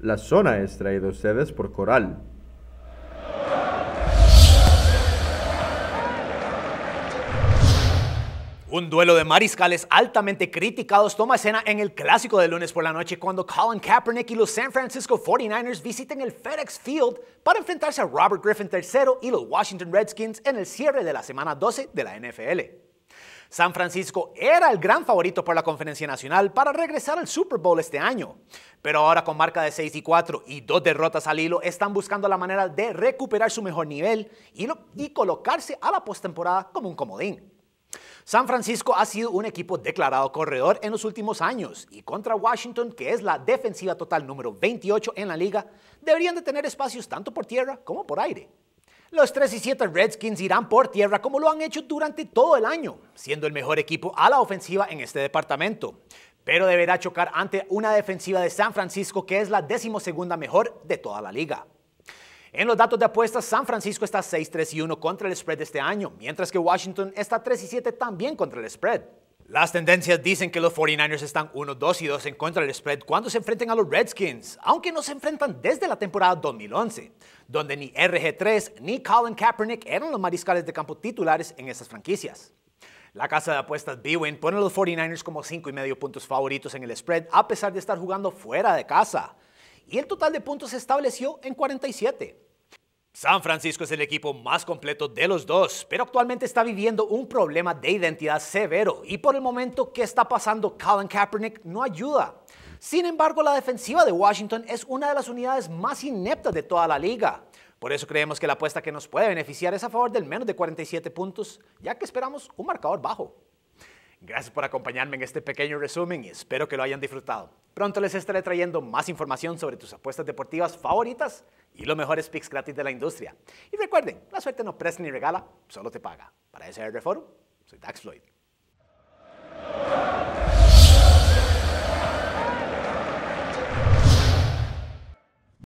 La zona es traída a ustedes por Coral. Un duelo de mariscales altamente criticados toma escena en el clásico de lunes por la noche cuando Colin Kaepernick y los San Francisco 49ers visiten el FedEx Field para enfrentarse a Robert Griffin III y los Washington Redskins en el cierre de la semana 12 de la NFL. San Francisco era el gran favorito por la Conferencia Nacional para regresar al Super Bowl este año, pero ahora con marca de 6 y 4 y dos derrotas al hilo están buscando la manera de recuperar su mejor nivel y, y colocarse a la postemporada como un comodín. San Francisco ha sido un equipo declarado corredor en los últimos años y contra Washington, que es la defensiva total número 28 en la liga, deberían de tener espacios tanto por tierra como por aire. Los 3 y 7 Redskins irán por tierra como lo han hecho durante todo el año, siendo el mejor equipo a la ofensiva en este departamento. Pero deberá chocar ante una defensiva de San Francisco que es la decimosegunda mejor de toda la liga. En los datos de apuestas, San Francisco está 6-3 y 1 contra el spread este año, mientras que Washington está 3 y 7 también contra el spread. Las tendencias dicen que los 49ers están 1-2 y 2 en contra del spread cuando se enfrenten a los Redskins, aunque no se enfrentan desde la temporada 2011, donde ni RG3 ni Colin Kaepernick eran los mariscales de campo titulares en esas franquicias. La casa de apuestas Bwin pone a los 49ers como 5 y medio puntos favoritos en el spread a pesar de estar jugando fuera de casa. Y el total de puntos se estableció en 47. San Francisco es el equipo más completo de los dos, pero actualmente está viviendo un problema de identidad severo y por el momento que está pasando Colin Kaepernick no ayuda. Sin embargo, la defensiva de Washington es una de las unidades más ineptas de toda la liga. Por eso creemos que la apuesta que nos puede beneficiar es a favor del menos de 47 puntos, ya que esperamos un marcador bajo. Gracias por acompañarme en este pequeño resumen y espero que lo hayan disfrutado. Pronto les estaré trayendo más información sobre tus apuestas deportivas favoritas y los mejores picks gratis de la industria. Y recuerden, la suerte no presta ni regala, solo te paga. Para SR Forum, soy Dax Floyd.